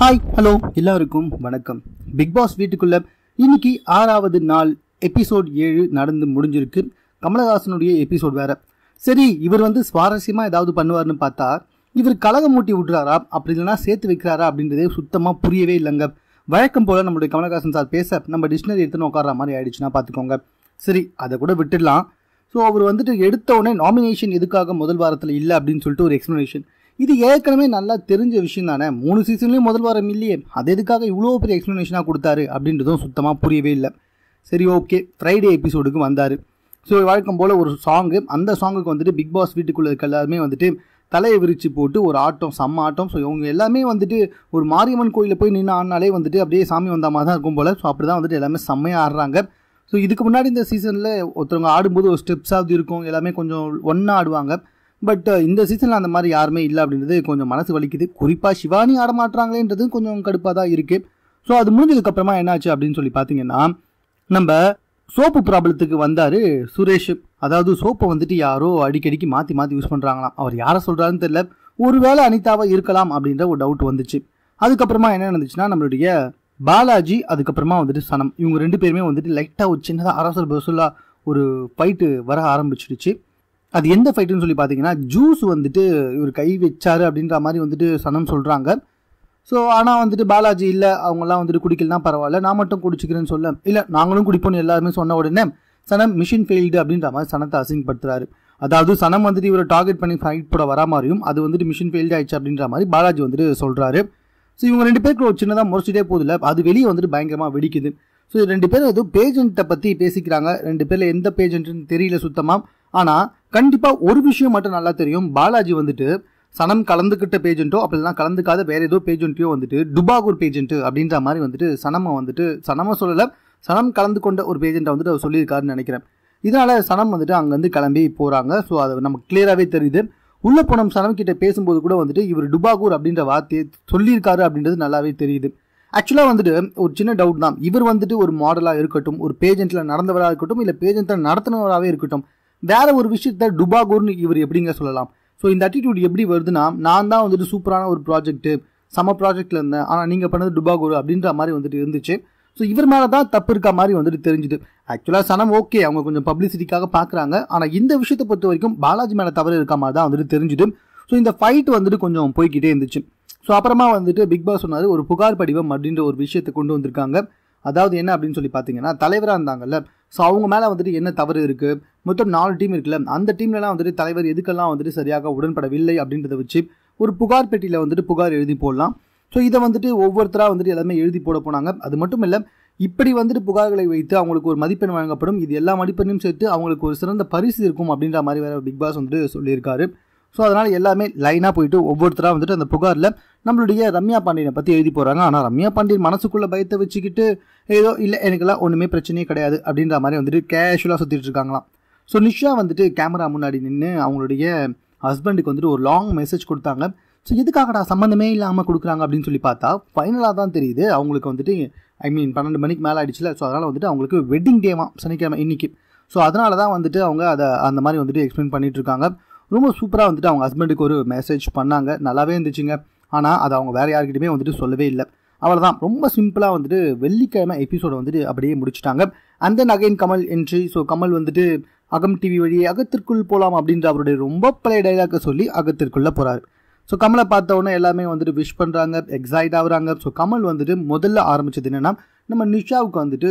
hi hello எல்லாருக்கும் வணக்கம் big pass வீட்டுக்குள்ள இன்னைக்கு ஆறாவது நாள் எபிசோட் ஏழு நடந்து முடிஞ்சிருக்கு கமலஹாசனுடைய எபிசோட் வேற சரி இவர் வந்து சுவாரஸ்யமாக ஏதாவது பண்ணுவார்னு பார்த்தா இவர் கலகம் மூட்டி விட்டுறாரா அப்படி இல்லைனா சேர்த்து வைக்கிறாரா அப்படின்றதே சுத்தமாக புரியவே இல்லைங்க வழக்கம் போல் நம்மளுடைய கமலஹாசன் சார் பேச நம்ம டிக்ஷனரி எடுத்துன்னு உட்கார்ற மாதிரி ஆயிடுச்சுன்னா பார்த்துக்கோங்க சரி அதை கூட விட்டுடலாம் ஸோ அவர் வந்துட்டு எடுத்த உடனே நாமினேஷன் எதுக்காக முதல் வாரத்தில் இல்லை அப்படின்னு சொல்லிட்டு ஒரு எக்ஸ்ப்ளனேஷன் இது ஏற்கனவே நல்லா தெரிஞ்ச விஷயம் தானே மூணு சீசன்லேயும் முதல் வாரம் இல்லையே அது எதுக்காக இவ்வளோ பெரிய எக்ஸ்ப்ளனேஷனாக கொடுத்தாரு அப்படின்றதும் சுத்தமாக புரியவே இல்லை சரி ஓகே ஃப்ரைடே எபிசோடுக்கு வந்தார் ஸோ வழக்கம் போல் ஒரு சாங்கு அந்த சாங்குக்கு வந்துட்டு பிக் பாஸ் வீட்டுக்குள்ளே இருக்க எல்லாருமே வந்துட்டு தலையை விரித்து போட்டு ஒரு ஆட்டம் செம்ம ஆட்டம் ஸோ இவங்க எல்லாமே வந்துட்டு ஒரு மாரியம்மன் கோயிலில் போய் நின்று ஆடினாலே வந்துட்டு அப்படியே சாமி வந்த மாதிரி தான் இருக்கும் போல் ஸோ அப்படி தான் வந்துட்டு எல்லாமே செம்மையாக ஆடுறாங்க ஸோ இதுக்கு முன்னாடி இந்த சீசனில் ஒருத்தவங்க ஆடும்போது ஒரு ஸ்டெப்ஸாவது இருக்கும் எல்லாமே கொஞ்சம் ஒன்றா ஆடுவாங்க பட் uh, இந்த சீசனில் அந்த மாதிரி யாருமே இல்லை அப்படின்றது கொஞ்சம் மனசு வலிக்குது குறிப்பாக சிவானி ஆடமாட்டுறாங்களேன்றது கொஞ்சம் கடுப்பாக தான் இருக்குது ஸோ அது முடிஞ்சதுக்கப்புறமா என்னாச்சு அப்படின்னு சொல்லி பார்த்தீங்கன்னா நம்ம சோப்பு ப்ராப்ளத்துக்கு வந்தார் சுரேஷ் அதாவது சோப்பை வந்துட்டு யாரோ அடிக்கடிக்கு மாற்றி மாற்றி யூஸ் பண்ணுறாங்களாம் அவர் யாரை சொல்கிறாருன்னு தெரில ஒருவேளை அனிதாவாக இருக்கலாம் அப்படின்ற ஒரு டவுட் வந்துச்சு அதுக்கப்புறமா என்ன நடந்துச்சுன்னா நம்மளுடைய பாலாஜி அதுக்கப்புறமா வந்துட்டு சனம் இவங்க ரெண்டு பேருமே வந்துட்டு லைட்டாக ஒரு சின்னதாக அரசல் பசுலாக ஒரு ஃபைட்டு வர ஆரம்பிச்சிடுச்சு அது எந்த ஃபைட்டுன்னு சொல்லி பார்த்தீங்கன்னா ஜூஸ் வந்துட்டு இவர் கை வச்சாரு அப்படின்ற மாதிரி வந்துட்டு சனம் சொல்கிறாங்க ஸோ ஆனால் வந்துட்டு பாலாஜி இல்லை அவங்கெல்லாம் வந்துட்டு குடிக்கலாம் பரவாயில்ல நான் மட்டும் குடிச்சிக்கிறேன்னு சொல்ல இல்லை நாங்களும் குடிப்போம்னு எல்லாருமே சொன்ன உடனே சனம் மிஷின் ஃபெயில்டு அப்படின்ற மாதிரி சனத்தை அசிங்கப்படுத்துறாரு அதாவது சனம் வந்துட்டு இவரை டார்கெட் பண்ணி ஃபைட் போட வர மாதிரியும் அது வந்துட்டு மிஷின் ஃபெயில்டு ஆயிடுச்சு அப்படின்ற மாதிரி பாலாஜி வந்துட்டு சொல்கிறாரு ஸோ இவங்க ரெண்டு பேருக்கு ஒரு சின்னதாக முறைச்சிட்டே போதில்ல அது வெளியே வந்துட்டு பயங்கரமாக வெடிக்குது ஸோ ரெண்டு பேரும் ஏதோ பேஜெண்ட்டை பற்றி பேசிக்கிறாங்க ரெண்டு பேரில் எந்த பேஜெண்ட்டுன்னு தெரியல சுத்தமாக ஆனால் கண்டிப்பா ஒரு விஷயம் மட்டும் நல்லா தெரியும் பாலாஜி வந்துட்டு சனம் கலந்துக்கிட்ட பேஜென்ட்டோ அப்படி இல்லைனா கலந்துக்காத வேற ஏதோ பேஜென்ட்டையோ வந்துட்டு டுபாகூர் பேஜெண்ட்டு அப்படின்ற மாதிரி வந்துட்டு சனமை வந்துட்டு சனம சொல்லலை சனம் கலந்து கொண்ட ஒரு பேஜெண்ட்டை வந்துட்டு அவர் சொல்லியிருக்காருன்னு நினைக்கிறேன் இதனால சனம் வந்துட்டு அங்கேருந்து கிளம்பி போகிறாங்க ஸோ அது நமக்கு கிளியராகவே தெரியுது உள்ளே போனம் சனம் கிட்ட பேசும்போது கூட வந்துட்டு இவர் டுபாகூர் அப்படின்ற வார்த்தையை சொல்லியிருக்காரு அப்படின்றது நல்லாவே தெரியுது ஆக்சுவலாக வந்துட்டு ஒரு சின்ன டவுட் தான் இவர் வந்துட்டு ஒரு மாடலாக இருக்கட்டும் ஒரு பேஜெண்ட்டில் நடந்தவராக இருக்கட்டும் இல்லை பேஜெண்ட்டில் நடத்தினவராகவே இருக்கட்டும் வேற ஒரு விஷயத்த டுபாகூர்னு இவர் எப்படிங்க சொல்லலாம் ஸோ இந்த அட்டிடியூட் எப்படி வருதுன்னா நான் தான் வந்துட்டு சூப்பரான ஒரு ப்ராஜெக்ட்டு சம ப்ராஜெக்டில் இருந்தேன் ஆனால் நீங்கள் பண்ணது டுபாகூர் அப்படின்ற மாதிரி வந்துட்டு இருந்துச்சு ஸோ இவர் மேலே தான் தப்பு இருக்க மாதிரி வந்துட்டு தெரிஞ்சுது ஆக்சுவலாக சனம் ஓகே அவங்க கொஞ்சம் பப்ளிசிட்டிக்காக பார்க்குறாங்க ஆனால் இந்த விஷயத்தை பொறுத்த வரைக்கும் பாலாஜி மேலே தவறு இருக்க மாதிரி தான் வந்துட்டு தெரிஞ்சுது ஸோ இந்த ஃபைட் வந்துட்டு கொஞ்சம் போய்கிட்டே இருந்துச்சு ஸோ அப்புறமா வந்துட்டு பிக் பாஸ் சொன்னார் ஒரு புகார் படிவம் அப்படின்ற ஒரு விஷயத்தை கொண்டு வந்திருக்காங்க அதாவது என்ன அப்படின்னு சொல்லி பார்த்தீங்கன்னா தலைவராக இருந்தாங்கல்ல ஸோ அவங்க மேலே வந்துட்டு என்ன தவறு இருக்குது மொத்தம் நாலு டீம் இருக்குல்ல அந்த டீம்லலாம் வந்துட்டு தலைவர் எதுக்கெல்லாம் வந்துட்டு சரியாக உடன்படவில்லை அப்படின்றத வச்சு ஒரு புகார் பெட்டியில் வந்துட்டு புகார் எழுதி போடலாம் ஸோ இதை வந்துட்டு ஒவ்வொருத்தராக வந்துட்டு எல்லாமே எழுதி போட போனாங்க அது மட்டும் இல்லை இப்படி வந்துட்டு புகார்களை வைத்து அவங்களுக்கு ஒரு மதிப்பெண் வழங்கப்படும் இது எல்லா மதிப்பெண்ணையும் சேர்த்து அவங்களுக்கு ஒரு சிறந்த பரிசு இருக்கும் அப்படின்ற மாதிரி வேறு பிக் பாஸ் வந்துட்டு சொல்லியிருக்காரு ஸோ அதனால் எல்லாமே லைனாக போயிட்டு ஒவ்வொருத்தராக வந்துட்டு அந்த புகாரில் நம்மளுடைய ரம்யா பாண்டியனை பற்றி எழுதி போகிறாங்க ஆனால் ரம்யா பாண்டியன் மனசுக்குள்ளே பயத்தை வச்சுக்கிட்டு ஏதோ இல்லை எனக்கெல்லாம் ஒன்றுமே பிரச்சனையே கிடையாது அப்படின்ற மாதிரி வந்துட்டு கேஷுவலாக சுற்றிட்டு இருக்காங்களாம் ஸோ நிஷா வந்துட்டு கேமரா முன்னாடி நின்று அவங்களுடைய ஹஸ்பண்டுக்கு வந்துட்டு ஒரு லாங் மெசேஜ் கொடுத்தாங்க ஸோ எதுக்காகடா சம்மந்தமே இல்லாமல் கொடுக்குறாங்க அப்படின்னு சொல்லி பார்த்தா ஃபைனலாக தான் தெரியுது அவங்களுக்கு வந்துட்டு ஐ மீன் பன்னெண்டு மணிக்கு மேலே ஆயிடுச்சுல ஸோ அதனால் வந்துட்டு அவங்களுக்கு வெட்டிங் டேவாம் சனிக்கிழமை இன்றைக்கி ஸோ அதனால தான் வந்துட்டு அவங்க அதை அந்த மாதிரி வந்துட்டு எக்ஸ்பிளைன் இருக்காங்க ரொம்ப சூப்பராக வந்துட்டு அவங்க ஹஸ்பண்டுக்கு ஒரு மெசேஜ் பண்ணாங்க நல்லாவே இருந்துச்சுங்க ஆனால் அதை அவங்க வேறு யார்கிட்டயுமே வந்துட்டு சொல்லவே இல்லை அவ்வளோதான் ரொம்ப சிம்பிளாக வந்துட்டு வெள்ளிக்கிழமை எபிசோடை வந்துட்டு அப்படியே முடிச்சுட்டாங்க அந்த நகைன் கமல் என்ட்ரி ஸோ கமல் வந்துட்டு அகம் டிவி வழியே அகத்திற்குள் போகலாம் அப்படின்ற அவருடைய ரொம்ப பழைய டைலாக்கை சொல்லி அகத்திற்குள்ளே போகிறார் ஸோ கமலை பார்த்த உடனே எல்லாமே வந்துட்டு விஷ் பண்ணுறாங்க எக்ஸைட் ஆகுறாங்க ஸோ கமல் வந்துட்டு முதல்ல ஆரம்பித்தது என்னென்னா நம்ம நிஷாவுக்கு வந்துட்டு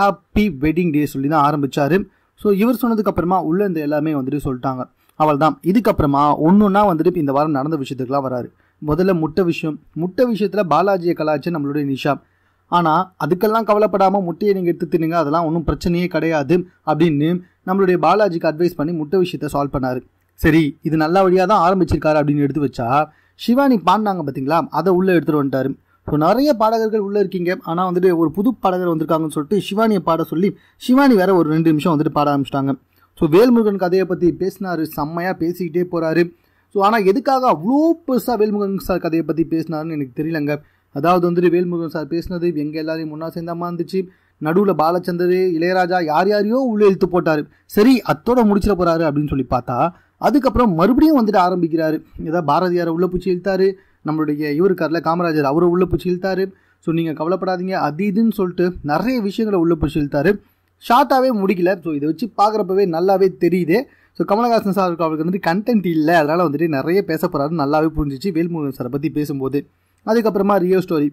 ஹாப்பி வெட்டிங் டே சொல்லி தான் ஆரம்பித்தார் ஸோ இவர் சொன்னதுக்கப்புறமா உள்ளே இந்த எல்லாமே வந்துட்டு சொல்லிட்டாங்க அவள் தான் இதுக்கப்புறமா ஒன்றுன்னா வந்துட்டு இந்த வாரம் நடந்த விஷயத்துக்குலாம் வராரு முதல்ல முட்டை விஷயம் முட்டை விஷயத்தில் பாலாஜியை கலாச்சு நம்மளுடைய நிஷா ஆனால் அதுக்கெல்லாம் கவலைப்படாமல் முட்டையை நீங்கள் எடுத்து தின்னுங்க அதெல்லாம் ஒன்றும் பிரச்சனையே கிடையாது அப்படின்னு நம்மளுடைய பாலாஜிக்கு அட்வைஸ் பண்ணி முட்டை விஷயத்தை சால்வ் பண்ணார் சரி இது நல்ல வழியாக தான் ஆரம்பிச்சிருக்காரு அப்படின்னு எடுத்து வச்சா சிவானி பாண்டாங்க பார்த்தீங்களா அதை உள்ளே எடுத்துகிட்டு வந்துட்டார் ஸோ நிறைய பாடகர்கள் உள்ளே இருக்கீங்க ஆனால் வந்துட்டு ஒரு புது பாடகர் வந்திருக்காங்கன்னு சொல்லிட்டு சிவானியை பாட சொல்லி சிவானி வேற ஒரு ரெண்டு நிமிஷம் வந்துட்டு பாட ஆரம்பிச்சிட்டாங்க ஸோ வேல்முருகன் கதையை பற்றி பேசினார் செம்மையாக பேசிக்கிட்டே போகிறாரு ஸோ ஆனால் எதுக்காக அவ்வளோ பெருசாக வேல்முருகன் சார் கதையை பற்றி பேசினாருன்னு எனக்கு தெரியலங்க அதாவது வந்துட்டு வேல்முருகன் சார் பேசினது எங்கள் எல்லாரையும் ஒன்றா சேர்ந்தாமா இருந்துச்சு நடுவில் பாலச்சந்தர் இளையராஜா யார் யாரையோ உள்ளே இழுத்து போட்டார் சரி அத்தோட முடிச்சிட போகிறாரு அப்படின்னு சொல்லி பார்த்தா அதுக்கப்புறம் மறுபடியும் வந்துட்டு ஆரம்பிக்கிறாரு ஏதாவது பாரதியாரை உள்ள பூச்சி இழுத்தாரு நம்மளுடைய இவர் காமராஜர் அவரை உள்ள பூச்சி இழுத்தாரு ஸோ நீங்கள் கவலைப்படாதீங்க அது இதுன்னு சொல்லிட்டு நிறைய விஷயங்களை உள்ள பூச்சி இழுத்தாரு ஷார்ட்டாகவே முடிக்கல ஸோ இதை வச்சு பார்க்குறப்பவே நல்லாவே தெரியுது ஸோ கமலஹாசன் சார் அவருக்கு வந்துட்டு கண்டென்ட் இல்லை அதனால் வந்துட்டு நிறைய பேச போகிறாரு நல்லாவே புரிஞ்சிச்சு வேல்முருகன் சாரை பற்றி பேசும்போது அதுக்கப்புறமா ரியோ ஸ்டோரி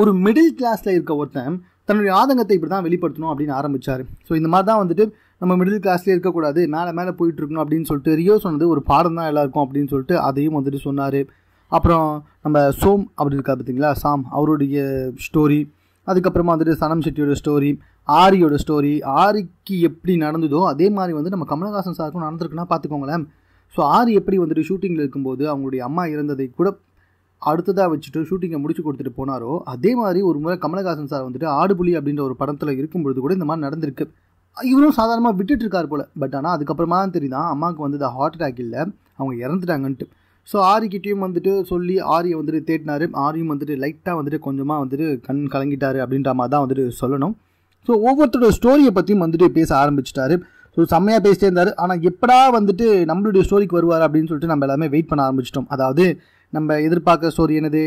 ஒரு மிடில் கிளாஸில் இருக்க ஒருத்தன் தன்னுடைய ஆதங்கத்தை இப்படி தான் வெளிப்படுத்தணும் அப்படின்னு ஆரம்பித்தார் ஸோ இந்த மாதிரி தான் வந்துட்டு நம்ம மிடில் கிளாஸ்லேயே இருக்கக்கூடாது மேலே மேலே போயிட்டுருக்கணும் அப்படின்னு சொல்லிட்டு ரியோ சொன்னது ஒரு பாடம் தான் எல்லாருக்கும் அப்படின்னு சொல்லிட்டு அதையும் வந்துட்டு சொன்னார் அப்புறம் நம்ம சோம் அப்படி இருக்கா பார்த்தீங்களா சாம் அவருடைய ஸ்டோரி அதுக்கப்புறமா வந்துட்டு சனம் செட்டியோட ஸ்டோரி ஆரியோட ஸ்டோரி ஆரிக்கு எப்படி நடந்ததோ அதே மாதிரி வந்து நம்ம கமலஹாசன் சாருக்கும் நடந்திருக்குன்னா பார்த்துக்கோங்களேன் ஸோ ஆரி எப்படி வந்துட்டு ஷூட்டிங்கில் இருக்கும்போது அவங்களுடைய அம்மா இறந்ததை கூட அடுத்ததாக வச்சுட்டு ஷூட்டிங்கை முடிச்சு கொடுத்துட்டு போனாரோ அதே மாதிரி ஒரு முறை கமலஹாசன் சார் வந்துட்டு ஆடுபுலி அப்படின்ற ஒரு படத்தில் இருக்கும்பொழுது கூட இந்த மாதிரி நடந்திருக்கு இவரும் சாதாரணமாக விட்டுட்டு இருக்கார் போல் பட் ஆனால் அதுக்கப்புறமா தான் தெரியுதான் அம்மாவுக்கு வந்து ஹார்ட் அட்டாக் இல்லை அவங்க இறந்துட்டாங்கன்ட்டு ஸோ ஆரிக்கிட்டையும் வந்துட்டு சொல்லி ஆரியை வந்துட்டு தேட்டினார் ஆரியும் வந்துட்டு லைட்டாக வந்துட்டு கொஞ்சமாக வந்துட்டு கண் கலங்கிட்டார் அப்படின்ற மாதிரி தான் வந்துட்டு சொல்லணும் ஸோ ஒவ்வொருத்தரோட ஸ்டோரியை பற்றியும் வந்துட்டு பேச ஆரம்பிச்சிட்டாரு ஸோ செம்மையாக பேசிட்டே இருந்தார் ஆனால் எப்படா வந்துட்டு நம்மளுடைய ஸ்டோரிக்கு வருவார் அப்படின்னு சொல்லிட்டு நம்ம எல்லாமே வெயிட் பண்ண ஆரம்பிச்சிட்டோம் அதாவது நம்ம எதிர்பார்க்குற ஸ்டோரி என்னது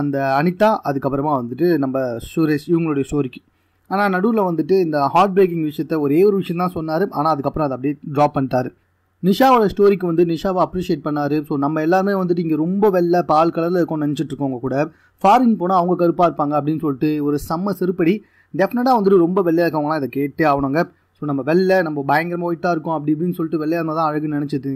அந்த அனிதா அதுக்கப்புறமா வந்துட்டு நம்ம சுரேஷ் இவங்களுடைய ஸ்டோரிக்கு ஆனால் நடுவில் வந்துட்டு இந்த ஹார்ட் பிரேக்கிங் விஷயத்த ஒரே ஒரு விஷயம் தான் சொன்னார் ஆனால் அதுக்கப்புறம் அதை அப்படியே ட்ராப் பண்ணிட்டாரு நிஷாவோட ஸ்டோரிக்கு வந்து நிஷாவை அப்ரிஷியேட் பண்ணார் ஸோ நம்ம எல்லாருமே வந்துட்டு இங்கே ரொம்ப வெள்ளை பால் கலரில் நினச்சிட்டு இருக்கவங்க கூட ஃபாரின் போனால் அவங்க கருப்பாக இருப்பாங்க அப்படின்னு சொல்லிட்டு ஒரு செம்ம செருப்படி டெஃபினட்டாக வந்துட்டு ரொம்ப வெள்ளையாக இருக்கவங்களாம் இதை கேட்டே ஆகணுங்க ஸோ நம்ம வெள்ளை நம்ம பயங்கரமாக ஒயிட்டாக இருக்கும் அப்படி இப்படின்னு சொல்லிட்டு வெள்ளையாக இருந்தால் தான் அழகுன்னு நினச்சிட்டு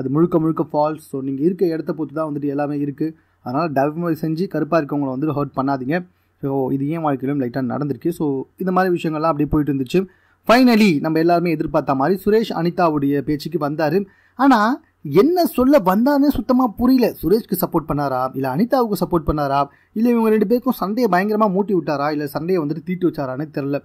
அது முழுக்க முழுக்க ஃபால்ஸ் ஸோ நீங்கள் இருக்க இடத்த பொறுத்து தான் வந்துட்டு எல்லாமே இருக்குது அதனால் டெவலப்மெண்ட் செஞ்சு கருப்பாக இருக்கவங்களை வந்துட்டு ஹர்ட் பண்ணாதீங்க ஸோ இது ஏன் வாழ்க்கையிலும் லைட்டாக நடந்திருக்கு ஸோ இந்த மாதிரி விஷயங்கள்லாம் அப்படியே போயிட்டு இருந்துச்சு ஃபைனலி நம்ம எல்லாருமே எதிர்பார்த்த மாதிரி சுரேஷ் அனிதாவுடைய பேச்சுக்கு வந்தார் ஆனால் என்ன சொல்ல வந்தானே சுத்தமாக புரியல சுரேஷ்க்கு சப்போர்ட் பண்ணாரா இல்லை அனிதாவுக்கு சப்போர்ட் பண்ணாரா இல்லை இவங்க ரெண்டு பேருக்கும் சண்டையை பயங்கரமாக மூட்டி விட்டாரா இல்லை சண்டையை வந்துட்டு தீட்டு வச்சாரான்னு தெரில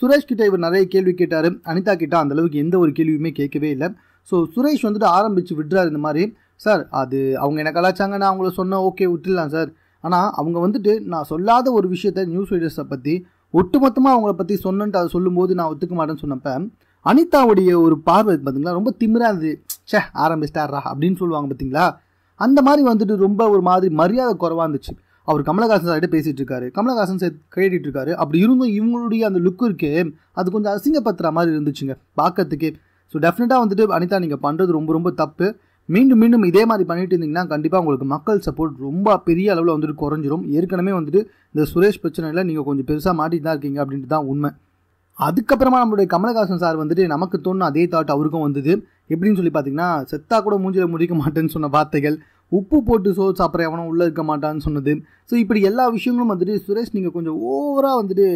சுரேஷ் கிட்ட இவர் நிறைய கேள்வி கேட்டார் அனிதா கிட்ட அந்தளவுக்கு எந்த ஒரு கேள்வியுமே கேட்கவே இல்லை ஸோ சுரேஷ் வந்துட்டு ஆரம்பித்து விடுறாரு இந்த மாதிரி சார் அது அவங்க என்ன கலாச்சாங்க நான் அவங்கள சொன்ன ஓகே விட்டுடலாம் சார் ஆனால் அவங்க வந்துட்டு நான் சொல்லாத ஒரு விஷயத்த நியூஸ் ரீடர்ஸை பற்றி ஒட்டுமொத்தமாக அவங்கள பற்றி சொன்னன்ட்டு அதை சொல்லும்போது நான் ஒத்துக்க மாட்டேன்னு சொன்னப்போ அனிதாவுடைய ஒரு பார்வை பார்த்தீங்களா ரொம்ப திமிராக இருந்தது சே ஆரம்பிச்சிட்டாரா அப்படின்னு சொல்லுவாங்க பார்த்தீங்களா அந்த மாதிரி வந்துட்டு ரொம்ப ஒரு மாதிரி மரியாதை குறவாக இருந்துச்சு அவர் கமலஹாசன் சார்கிட்ட பேசிகிட்டு இருக்காரு கமலஹாசன் சார் கேட்டுட்டு இருக்காரு அப்படி இருந்தும் இவங்களுடைய அந்த லுக்கு இருக்கே அது கொஞ்சம் அசிங்கப்படுத்துகிற மாதிரி இருந்துச்சுங்க பார்க்கறதுக்கே ஸோ டெஃபினட்டாக வந்துட்டு அனிதா நீங்கள் பண்ணுறது ரொம்ப ரொம்ப தப்பு மீண்டும் மீண்டும் இதே மாதிரி பண்ணிட்டு இருந்தீங்கன்னா கண்டிப்பாக உங்களுக்கு மக்கள் சப்போர்ட் ரொம்ப பெரிய அளவில் வந்துட்டு குறைஞ்சிரும் ஏற்கனவே வந்துட்டு இந்த சுரேஷ் பிரச்சனையில் நீங்கள் கொஞ்சம் பெருசாக மாட்டிட்டு தான் இருக்கீங்க அப்படின்ட்டு தான் உண்மை அதுக்கப்புறமா நம்மளுடைய கமலஹாசன் சார் வந்துட்டு நமக்கு தோணும் அதே தாட் அவருக்கும் வந்தது எப்படின்னு சொல்லி பார்த்தீங்கன்னா செத்தா கூட மூஞ்சில் முடிக்க மாட்டேன்னு சொன்ன வார்த்தைகள் உப்பு போட்டு சோறு சாப்பிட்ற எவனும் உள்ளே இருக்க மாட்டான்னு சொன்னது ஸோ இப்படி எல்லா விஷயங்களும் வந்துட்டு சுரேஷ் நீங்கள் கொஞ்சம் ஓவராக வந்துட்டு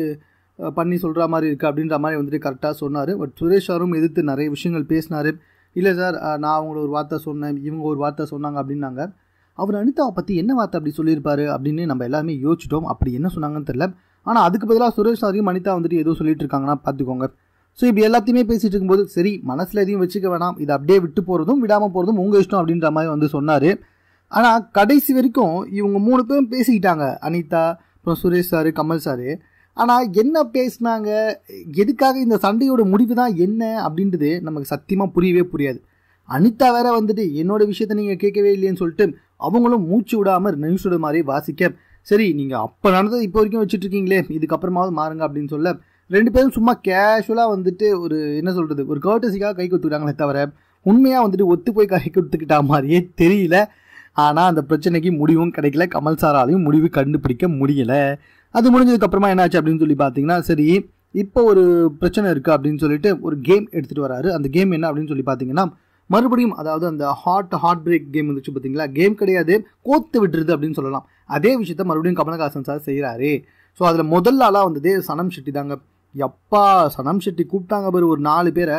பண்ணி சொல்கிற மாதிரி இருக்குது அப்படின்ற மாதிரி வந்துட்டு கரெக்டாக சொன்னார் பட் சுரேஷ் சாரும் எதிர்த்து நிறைய விஷயங்கள் பேசினார் இல்லை சார் நான் அவங்கள ஒரு வார்த்தை சொன்னேன் இவங்க ஒரு வார்த்தை சொன்னாங்க அப்படின்னாங்க அவர் அனிதாவை பற்றி என்ன வார்த்தை அப்படி சொல்லியிருப்பாரு அப்படின்னு நம்ம எல்லாருமே யோசிச்சிட்டோம் அப்படி என்ன சொன்னாங்கன்னு தெரில ஆனால் அதுக்கு பதிலாக சுரேஷ் சாரியும் அனிதா வந்துட்டு எதுவும் சொல்லிட்டு இருக்காங்கன்னா பார்த்துக்கோங்க ஸோ இப்போ எல்லாத்தையுமே பேசிகிட்டு இருக்கும்போது சரி மனசில் எதையும் வச்சுக்க வேணாம் இதை அப்படியே விட்டு போகிறதும் விடாமல் போகிறதும் உங்கள் இஷ்டம் அப்படின்ற மாதிரி வந்து சொன்னார் ஆனால் கடைசி வரைக்கும் இவங்க மூணு பேரும் பேசிக்கிட்டாங்க அனிதா அப்புறம் சுரேஷ் சார் கமல் சார் ஆனால் என்ன பேசினாங்க எதுக்காக இந்த சண்டையோட முடிவு தான் என்ன அப்படின்றது நமக்கு சத்தியமாக புரியவே புரியாது அனிதா வேற வந்துட்டு என்னோட விஷயத்த நீங்கள் கேட்கவே இல்லைன்னு சொல்லிட்டு அவங்களும் மூச்சு விடாமல் நியூஸோட மாதிரி வாசிக்க சரி நீங்கள் அப்போ நடந்தது இப்போ வரைக்கும் வச்சுட்ருக்கீங்களே இதுக்கப்புறமாவது மாறுங்க அப்படின்னு சொல்ல ரெண்டு பேரும் சும்மா கேஷுவலாக வந்துட்டு ஒரு என்ன சொல்கிறது ஒரு கர்டசிக்காக கை கொடுத்துக்கிட்டாங்களே தவிர உண்மையாக வந்துட்டு ஒத்து போய் கை கொடுத்துக்கிட்டா மாதிரியே தெரியல ஆனால் அந்த பிரச்சனைக்கு முடிவும் கிடைக்கல கமல் சாராலையும் முடிவு கண்டுபிடிக்க முடியலை அது முடிஞ்சதுக்கப்புறமா என்ன ஆச்சு அப்படின்னு சொல்லி பார்த்தீங்கன்னா சரி இப்போ ஒரு பிரச்சனை இருக்குது அப்படின்னு சொல்லிட்டு ஒரு கேம் எடுத்துகிட்டு வராரு அந்த கேம் என்ன அப்படின்னு சொல்லி பார்த்தீங்கன்னா மறுபடியும் அதாவது அந்த ஹார்ட் ஹார்ட் பிரேக் கேம் வந்துச்சு பார்த்தீங்களா கேம் கிடையாது கோத்து விட்டுருது அப்படின்னு சொல்லலாம் அதே விஷயத்த மறுபடியும் கமலஹாசன் சார் செய்கிறாரு ஸோ அதில் முதல்ல ஆளாக வந்ததே சனம் ஷெட்டி தாங்க எப்பா சனம் ஷெட்டி கூப்பிட்டாங்க பாரு ஒரு நாலு பேரை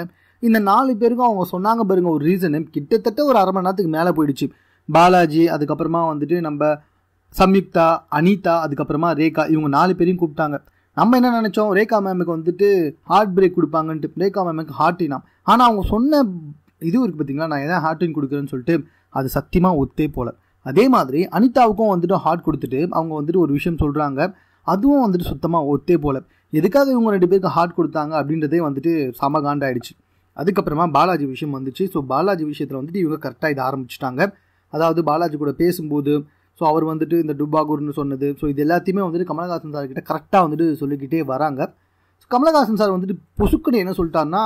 இந்த நாலு பேருக்கும் அவங்க சொன்னாங்க பாருங்க ஒரு ரீசனு கிட்டத்தட்ட ஒரு அரை மணி நேரத்துக்கு மேலே போயிடுச்சு பாலாஜி அதுக்கப்புறமா வந்துட்டு நம்ம சம்யுக்தா அனிதா அதுக்கப்புறமா ரேகா இவங்க நாலு பேரையும் கூப்பிட்டாங்க நம்ம என்ன நினச்சோம் ரேகா மேமுக்கு வந்துட்டு ஹார்ட் பிரேக் கொடுப்பாங்கன்ட்டு ரேகா மேமுக்கு ஹார்ட்டினாம் ஆனால் அவங்க சொன்ன இது இருக்குது பார்த்தீங்களா நான் எதாவது ஹார்ட்டின் கொடுக்குறேன்னு சொல்லிட்டு அது சத்தியமாக ஒத்தே போல அதே மாதிரி அனிதாவுக்கும் வந்துட்டு ஹார்ட் கொடுத்துட்டு அவங்க வந்துட்டு ஒரு விஷயம் சொல்கிறாங்க அதுவும் வந்துட்டு சுத்தமாக ஒத்தே போல எதுக்காக இவங்க ரெண்டு பேருக்கு ஹார்ட் கொடுத்தாங்க அப்படின்றதே வந்துட்டு சமகாண்டாயிடுச்சு அதுக்கப்புறமா பாலாஜி விஷயம் வந்துச்சு ஸோ பாலாஜி விஷயத்தில் வந்துட்டு இவங்க கரெக்டாக இதை ஆரம்பிச்சிட்டாங்க அதாவது பாலாஜி கூட பேசும்போது ஸோ அவர் வந்துட்டு இந்த டுபாகூர்னு சொன்னது ஸோ இது எல்லாத்தையுமே வந்துட்டு கமலஹாசன் சார் கிட்ட கரெக்டாக வந்துட்டு சொல்லிக்கிட்டே வராங்க ஸோ கமலஹாசன் சார் வந்துட்டு பொசுக்குன்னு என்ன சொல்லிட்டாருன்னா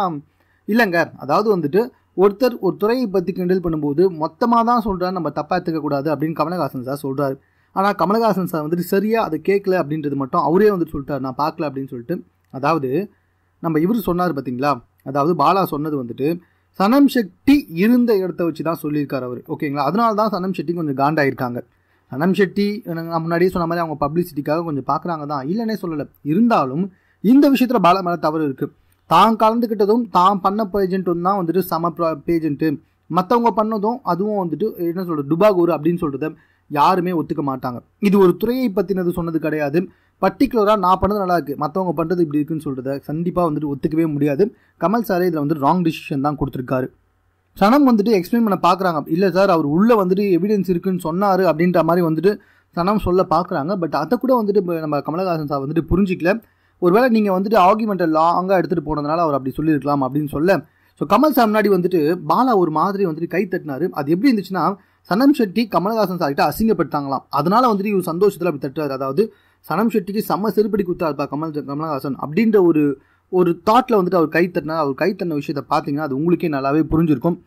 இல்லைங்க அதாவது வந்துட்டு ஒருத்தர் ஒரு துறையை பற்றி கிண்டல் பண்ணும்போது மொத்தமாக தான் சொல்கிறார் நம்ம தப்பாக எடுத்துக்கக்கூடாது அப்படின்னு கமலஹாசன் சார் சொல்கிறார் ஆனால் கமலஹாசன் சார் வந்துட்டு சரியாக அதை கேட்கல அப்படின்றது மட்டும் அவரே வந்துட்டு சொல்லிட்டார் நான் பார்க்கல அப்படின்னு சொல்லிட்டு அதாவது நம்ம இவர் சொன்னார் பார்த்தீங்களா அதாவது பாலா சொன்னது வந்துட்டு சனம் ஷெட்டி இருந்த இடத்த வச்சு தான் சொல்லியிருக்கார் அவர் ஓகேங்களா அதனால தான் சனம் ஷெட்டி கொஞ்சம் காண்டாயிருக்காங்க சனம் ஷெட்டி நான் முன்னாடியே சொன்ன மாதிரி அவங்க பப்ளிசிட்டிக்காக கொஞ்சம் பார்க்குறாங்க தான் இல்லைன்னே சொல்லலை இருந்தாலும் இந்த விஷயத்தில் பால மேல தவறு இருக்குது தான் கலந்துக்கிட்டதும் தான் பண்ண பேஜென்ட்டும் தான் வந்துட்டு சம பேஜென்ட்டு மற்றவங்க பண்ணதும் அதுவும் வந்துட்டு என்ன சொல்கிறது டுபாகூர் அப்படின்னு சொல்கிறத யாருமே ஒத்துக்க மாட்டாங்க இது ஒரு துறையை பற்றினது சொன்னது கிடையாது பர்டிகுலராக நான் பண்ணது நல்லா இருக்குது மற்றவங்க பண்ணுறது இப்படி இருக்குன்னு சொல்கிறத கண்டிப்பாக வந்துட்டு ஒத்துக்கவே முடியாது கமல் சாரே இதில் வந்து ராங் டிசிஷன் தான் கொடுத்துருக்காரு சனம் வந்துட்டு எக்ஸ்பிளைன் பண்ண பார்க்குறாங்க இல்லை சார் அவர் உள்ளே வந்துட்டு எவிடன்ஸ் இருக்குன்னு சொன்னார் அப்படின்ற மாதிரி வந்துட்டு சனம் சொல்ல பார்க்குறாங்க பட் அதை கூட வந்துட்டு நம்ம கமலஹாசன் சார் வந்துட்டு புரிஞ்சிக்கல ஒருவேளை நீங்கள் வந்துட்டு ஆர்குமெண்ட்டை லாங்காக எடுத்துகிட்டு போனதுனால அவர் அப்படி சொல்லியிருக்கலாம் அப்படின்னு சொல்ல ஸோ கமல் சார் முன்னாடி வந்துட்டு பாலா ஒரு மாதிரி வந்துட்டு கை தட்டினார் அது எப்படி இருந்துச்சுன்னா சனம் ஷெட்டி கமல்ஹாசன் சார்கிட்ட அசிங்கப்படுத்தாங்களாம் அதனால் வந்துட்டு இவர் சந்தோஷத்தில் அப்படி தட்டுறாரு அதாவது சனம் ஷெட்டிக்கு செம்ம செருப்படி கொடுத்தாருப்பா கமல் கமலஹாசன் அப்படின்ற ஒரு ஒரு தாட்டில் வந்துட்டு அவர் கை தட்டினா அவர் கை தட்டின விஷயத்தை பார்த்தீங்கன்னா அது உங்களுக்கே நல்லாவே புரிஞ்சிருக்கும்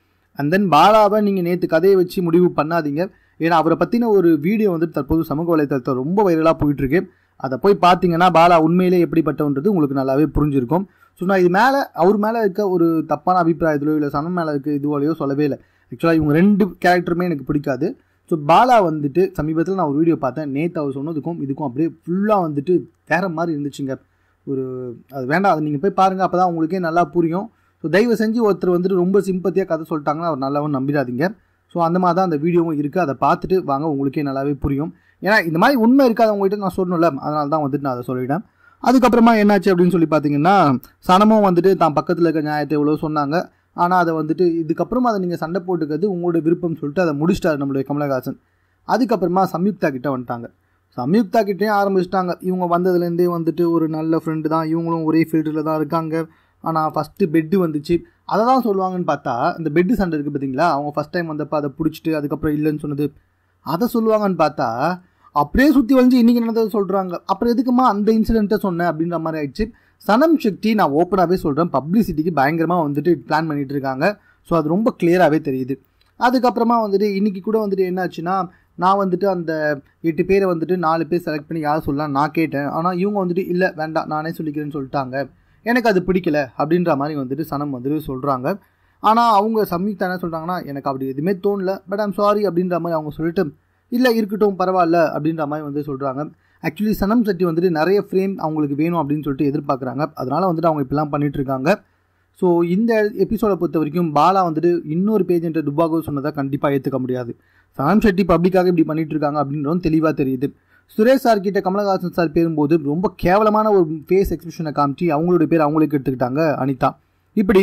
அண்ட் தென் பாலாவை நீங்கள் நேற்று கதையை வச்சு முடிவு பண்ணாதீங்க ஏன்னா அவரை பற்றின ஒரு வீடியோ வந்துட்டு தற்போது சமூக வலைதளத்தில் ரொம்ப வைரலாக போயிட்டுருக்கு அதை போய் பார்த்தீங்கன்னா பாலா உண்மையிலே எப்படிப்பட்டவன்றது உங்களுக்கு நல்லாவே புரிஞ்சிருக்கும் ஸோ நான் இது மேலே அவர் மேலே இருக்க ஒரு தப்பான அபிப்பிராயத்திலோ இல்லை சனம் மேலே இருக்க இதுவாலையோ சொல்லவே இல்லை ஆக்சுவலாக இவங்க ரெண்டு கேரக்டருமே எனக்கு பிடிக்காது ஸோ பாலா வந்துட்டு சமீபத்தில் நான் ஒரு வீடியோ பார்த்தேன் நேற்று அவர் சொன்னதுக்கும் இதுக்கும் அப்படியே ஃபுல்லாக வந்துட்டு வேறு மாதிரி இருந்துச்சுங்க ஒரு அது வேண்டாம் அது நீங்கள் போய் பாருங்கள் அப்போ தான் உங்களுக்கே நல்லா புரியும் ஸோ தயவு செஞ்சு ஒருத்தர் வந்துட்டு ரொம்ப சிம்பத்தியாக கதை சொல்லிட்டாங்கன்னா அவர் நல்லாவும் நம்பிடாதீங்க ஸோ அந்த மாதிரி தான் அந்த வீடியோவும் இருக்குது அதை பார்த்துட்டு வாங்க உங்களுக்கே நல்லாவே புரியும் ஏன்னா இந்த மாதிரி உண்மை இருக்காது உங்கள்கிட்ட நான் சொல்லணும்ல அதனால தான் வந்துட்டு நான் அதை சொல்லிவிட்டேன் அதுக்கப்புறமா என்னாச்சு அப்படின்னு சொல்லி பார்த்தீங்கன்னா சனமும் வந்துட்டு தான் பக்கத்தில் இருக்க நியாயத்தை எவ்வளோ சொன்னாங்க ஆனால் அதை வந்துட்டு இதுக்கப்புறமா அதை நீங்கள் சண்டை போட்டுக்கிறது உங்களோட விருப்பம் சொல்லிட்டு அதை முடிச்சிட்டாரு நம்மளுடைய கமலஹாசன் அதுக்கப்புறமா சம்யுக்தா கிட்டே வந்துட்டாங்க சம்யுக்தா கிட்டேயும் ஆரம்பிச்சிட்டாங்க இவங்க வந்ததுலேருந்தே வந்துட்டு ஒரு நல்ல ஃப்ரெண்டு தான் இவங்களும் ஒரே ஃபீல்டில் தான் இருக்காங்க ஆனால் ஃபஸ்ட்டு பெட்டு வந்துச்சு அதை தான் சொல்லுவாங்கன்னு பார்த்தா இந்த பெட்டு சண்டை இருக்குது பார்த்தீங்களா அவங்க ஃபஸ்ட் டைம் வந்தப்போ அதை பிடிச்சிட்டு அதுக்கப்புறம் இல்லைன்னு சொன்னது அதை சொல்லுவாங்கன்னு பார்த்தா அப்படியே சுற்றி வளைஞ்சு இன்றைக்கி நடந்ததை சொல்கிறாங்க அப்புறம் எதுக்குமா அந்த இன்சிடென்ட்டை சொன்னேன் அப்படின்ற மாதிரி ஆயிடுச்சு சனம் சக்தி நான் ஓப்பனாகவே சொல்கிறேன் பப்ளிசிட்டிக்கு பயங்கரமாக வந்துட்டு பிளான் பண்ணிகிட்டு இருக்காங்க ஸோ அது ரொம்ப கிளியராகவே தெரியுது அதுக்கப்புறமா வந்துட்டு இன்றைக்கி கூட வந்துட்டு என்னாச்சுன்னா நான் வந்துட்டு அந்த எட்டு பேரை வந்துட்டு நாலு பேர் செலக்ட் பண்ணி யார் சொல்லலாம் நான் கேட்டேன் ஆனால் இவங்க வந்துட்டு இல்லை வேண்டாம் நானே சொல்லிக்கிறேன்னு சொல்லிட்டாங்க எனக்கு அது பிடிக்கல அப்படின்ற மாதிரி வந்துட்டு சனம் வந்துட்டு சொல்கிறாங்க ஆனால் அவங்க சம்யுக்தா என்ன சொல்கிறாங்கன்னா எனக்கு அப்படி எதுவுமே தோணல பட் ஐம் சாரி அப்படின்ற மாதிரி அவங்க சொல்லிட்டு இல்லை இருக்கட்டும் பரவாயில்ல அப்படின்ற மாதிரி வந்து சொல்கிறாங்க ஆக்சுவலி சனம் செட்டி வந்துட்டு நிறைய ஃப்ரேம் அவங்களுக்கு வேணும் அப்படின்னு சொல்லிட்டு எதிர்பார்க்குறாங்க அதனால் வந்துட்டு அவங்க இப்படிலாம் பண்ணிகிட்ருக்காங்க ஸோ இந்த எபிசோடை பொறுத்த வரைக்கும் பாலா வந்துட்டு இன்னொரு பேஜ்ன்ற துபாகோ சொன்னதாக கண்டிப்பாக ஏற்றுக்க முடியாது சாம் ஷெட்டி பப்ளிக்காக இப்படி பண்ணிட்டு இருக்காங்க அப்படின்றதும் தெளிவாக தெரியுது சுரேஷ் சார் கிட்ட கமலஹாசன் சார் பேரும்போது ரொம்ப கேவலமான ஒரு ஃபேஸ் எக்ஸ்பிரஷனை காமிச்சு அவங்களுடைய பேர் அவங்களுக்கு எடுத்துக்கிட்டாங்க அனிதா இப்படி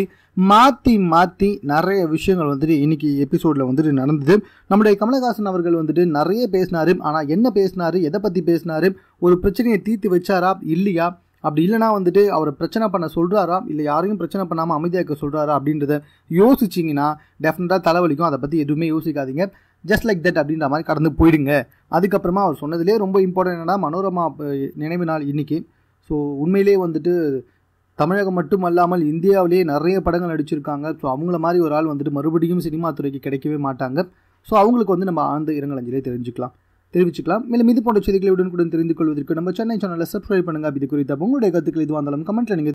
மாற்றி மாற்றி நிறைய விஷயங்கள் வந்துட்டு இன்றைக்கி எபிசோடில் வந்துட்டு நடந்தது நம்முடைய கமலஹாசன் அவர்கள் வந்துட்டு நிறைய பேசினார் ஆனால் என்ன பேசினார் எதை பற்றி பேசினார் ஒரு பிரச்சனையை தீர்த்து வச்சாரா இல்லையா அப்படி இல்லைனா வந்துட்டு அவர் பிரச்சனை பண்ண சொல்கிறாரா இல்லை யாரையும் பிரச்சனை பண்ணாமல் அமைதியாக்க சொல்கிறாரா அப்படின்றத யோசிச்சிங்கன்னா டெஃபினட்டாக தலைவலிக்கும் அதை பற்றி எதுவுமே யோசிக்காதீங்க ஜஸ்ட் லைக் தட் அப்படின்ற மாதிரி கடந்து போயிடுங்க அதுக்கப்புறமா அவர் சொன்னதுலேயே ரொம்ப இம்பார்ட்டன்ட் என்னன்னா மனோரமா நினைவு நாள் இன்றைக்கி ஸோ உண்மையிலே வந்துட்டு தமிழகம் மட்டும் அல்லாமல் இந்தியாவிலேயே நிறைய படங்கள் நடிச்சிருக்காங்க ஸோ அவங்கள மாதிரி ஒரு ஆள் வந்துட்டு மறுபடியும் சினிமா துறைக்கு கிடைக்கவே மாட்டாங்க ஸோ அவங்களுக்கு வந்து நம்ம ஆழ்ந்த இரங்கல் அஞ்சலே தெரிஞ்சுக்கலாம் தெரிவிச்சுக்கலாம் மேலும் இது போன்ற செய்திகளை உடனுக்குடன் தெரிந்து கொள்வதற்கு நம்ம சென்னை சேனலில் சப்ஸ்கிரைப் பண்ணுங்க இது குறித்த உங்களுடைய கருத்துக்கள் எதுவாக இருந்தாலும் கமெண்ட்ல நீங்கள்